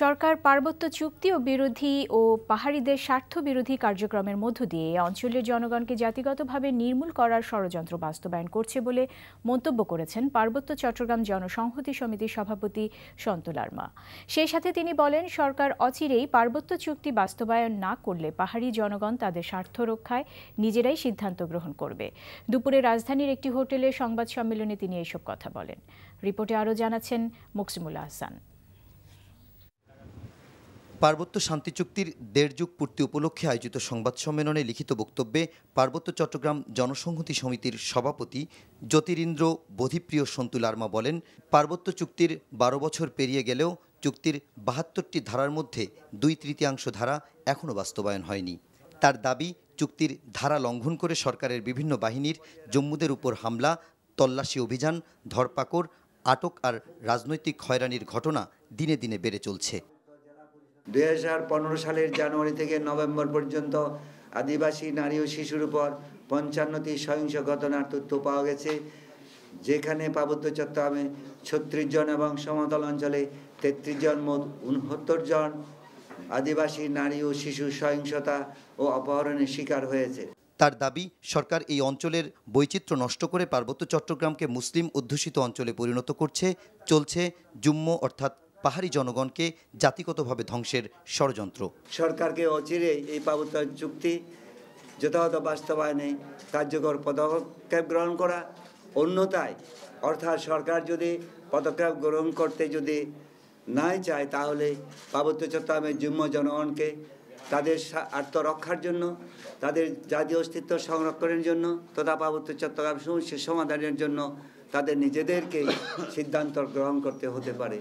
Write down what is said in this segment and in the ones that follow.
সরকার পার্বত্য চুক্তি ও বিরোধী ও পাহাড়িদের স্বার্থ বিরোধী কার্যক্রমের মধ্য দিয়ে অঞ্চলের জনগণকে জাতিগতভাবে নির্মূল করার ষড়যন্ত্র বাস্তবায়ন করছে বলে মন্তব্য করেছেন পার্বত্য চট্টগ্রাম জনসংহতি সমিতির সভাপতি সন্ত লার্মা সেই সাথে তিনি বলেন সরকার অচিরেই পার্বত্য চুক্তি বাস্তবায়ন না করলে পাহাড়ি জনগণ তাদের স্বার্থ রক্ষায় নিজেরাই সিদ্ধান্ত গ্রহণ করবে দুপুরে রাজধানীর একটি হোটেলে সংবাদ সম্মেলনে তিনি এসব কথা বলেন রিপোর্টে আরও জানাচ্ছেন মুকসিমুল্লা হাসান পার্বত্য শান্তি চুক্তির দেড় যুগ পূর্তি উপলক্ষে আয়োজিত সংবাদ সম্মেলনে লিখিত বক্তব্যে পার্বত্য চট্টগ্রাম জনসংহতি সমিতির সভাপতি জ্যোতিরিন্দ্র বোধিপ্রিয় সন্তু লার্মা বলেন পার্বত্য চুক্তির বারো বছর পেরিয়ে গেলেও চুক্তির বাহাত্তরটি ধারার মধ্যে দুই তৃতীয়াংশ ধারা এখনও বাস্তবায়ন হয়নি তার দাবি চুক্তির ধারা লঙ্ঘন করে সরকারের বিভিন্ন বাহিনীর জম্মুদের উপর হামলা তল্লাশি অভিযান ধরপাকড় আটক আর রাজনৈতিক হয়রানির ঘটনা দিনে দিনে বেড়ে চলছে দুই সালের জানুয়ারি থেকে নভেম্বর পর্যন্ত আদিবাসী নারী ও শিশুর উপর পঞ্চান্নটি সহিংস ঘটনার তথ্য পাওয়া গেছে যেখানে পার্বত্য চট্টগ্রামে ছত্রিশ জন এবং সমতল অঞ্চলে তেত্রিশ জন মোট উনহত্তর জন আদিবাসী নারী ও শিশু সহিংসতা ও অপহরণের শিকার হয়েছে তার দাবি সরকার এই অঞ্চলের বৈচিত্র্য নষ্ট করে পার্বত্য চট্টগ্রামকে মুসলিম অধ্যুষিত অঞ্চলে পরিণত করছে চলছে জুম্ম অর্থাৎ পাহাড়ি জনগণকে জাতিগতভাবে ধ্বংসের ষড়যন্ত্র সরকারকে অচিরে এই পাবত্য চুক্তি যথাযথ বাস্তবায়নে কার্যকর পদক্ষেপ গ্রহণ করা অন্যতায় অর্থাৎ সরকার যদি পদক্ষেপ গ্রহণ করতে যদি নাই চায় তাহলে পার্বত্য চট্টগ্রামের যুগ্ম জনগণকে তাদের আত্মরক্ষার জন্য তাদের জাতীয় অস্তিত্ব সংরক্ষণের জন্য তথা পার্বত্য চট্টগ্রাম সমস্যা সমাধানের জন্য তাদের নিজেদেরকে সিদ্ধান্ত গ্রহণ করতে হতে পারে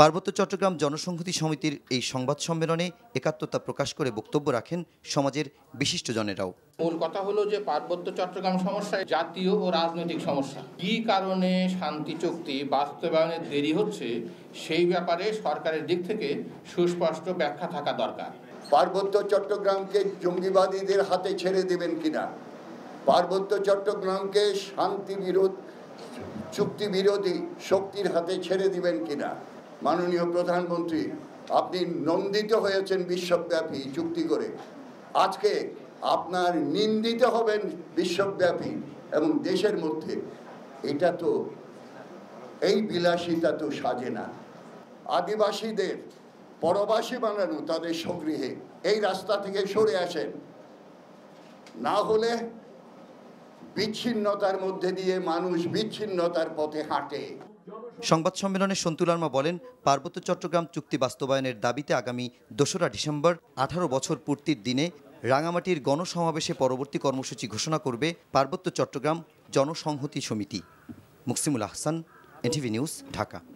পার্বত্য চট্টগ্রাম জনসংহতি সমিতির এই সংবাদ সম্মেলনে একাত্মতা প্রকাশ করে বক্তব্য রাখেন সমাজের বিশিষ্টজনেরাও মূল কথা হলো যে পার্বত্য চট্টগ্রাম সমস্যা জাতীয় ও রাজনৈতিক সমস্যা কি কারণে শান্তি চুক্তি বাস্তবায়নের দেরি হচ্ছে সেই ব্যাপারে সরকারের দিক থেকে সুস্পষ্ট ব্যাখ্যা থাকা দরকার পার্বত্য চট্টগ্রামকে জঙ্গিবাদীদের হাতে ছেড়ে দেবেন কিনা পার্বত্য চট্টগ্রামকে শান্তি বিরোধ চুক্তি বিরোধী শক্তির হাতে ছেড়ে দিবেন কিনা মাননীয় প্রধানমন্ত্রী আপনি নন্দিত হয়েছেন বিশ্বব্যাপী চুক্তি করে আজকে আপনার নিন্দিত হবেন বিশ্বব্যাপী এবং দেশের মধ্যে এটা তো এই বিলাসিতা তো সাজে না আদিবাসীদের পরবাসী বানানো তাদের সগৃহে এই রাস্তা থেকে সরে আসেন না হলে বিচ্ছিন্নতার মধ্যে দিয়ে মানুষ বিচ্ছিন্নতার পথে হাঁটে সংবাদ সম্মেলনে সন্তু লার্মা বলেন পার্বত্য চট্টগ্রাম চুক্তি বাস্তবায়নের দাবিতে আগামী দোসরা ডিসেম্বর আঠারো বছর পূর্তির দিনে রাঙামাটির গণসমাবেশে পরবর্তী কর্মসূচি ঘোষণা করবে পার্বত্য চট্টগ্রাম জনসংহতি সমিতি মুকসিমুল আহসান এনটিভি নিউজ ঢাকা